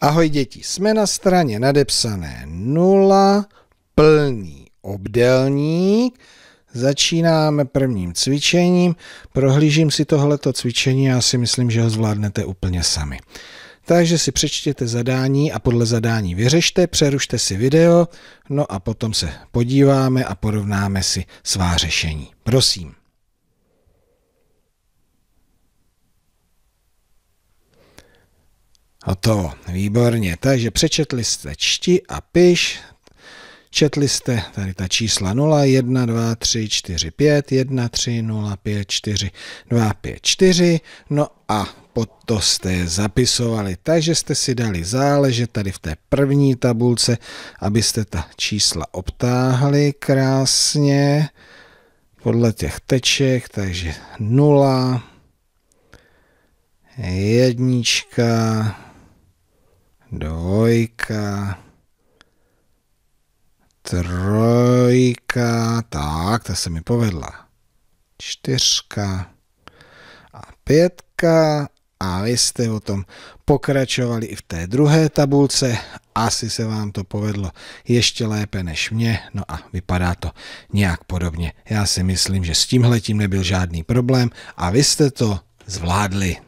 Ahoj děti, jsme na straně nadepsané 0, plný obdelník. Začínáme prvním cvičením. Prohlížím si tohleto cvičení, a si myslím, že ho zvládnete úplně sami. Takže si přečtěte zadání a podle zadání vyřešte, přerušte si video, no a potom se podíváme a porovnáme si svá řešení. Prosím. to, výborně. Takže přečetli jste čti a piš, četli jste tady ta čísla 0, 1, 2, 3, 4, 5, 1, 3, 0, 5, 4, 2, 5, 4, no a pod to jste je zapisovali, takže jste si dali záležet tady v té první tabulce, abyste ta čísla obtáhli krásně podle těch teček, takže 0, 1, dvojka, trojka, tak, ta se mi povedla, čtyřka a pětka a vy jste o tom pokračovali i v té druhé tabulce. Asi se vám to povedlo ještě lépe než mě, no a vypadá to nějak podobně. Já si myslím, že s tímhletím nebyl žádný problém a vy jste to zvládli.